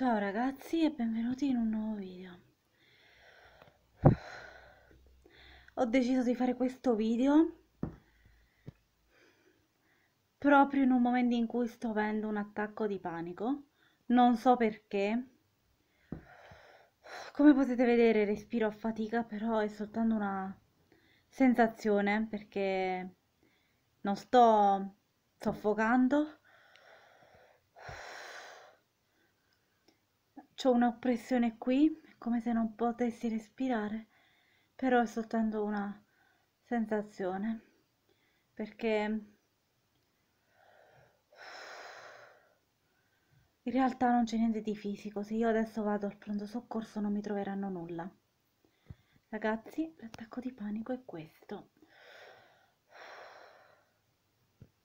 Ciao ragazzi e benvenuti in un nuovo video. Ho deciso di fare questo video proprio in un momento in cui sto avendo un attacco di panico. Non so perché. Come potete vedere respiro a fatica, però è soltanto una sensazione perché non sto soffocando ho un'oppressione qui, come se non potessi respirare, però è soltanto una sensazione, perché In realtà non c'è niente di fisico, se io adesso vado al pronto soccorso non mi troveranno nulla. Ragazzi, l'attacco di panico è questo.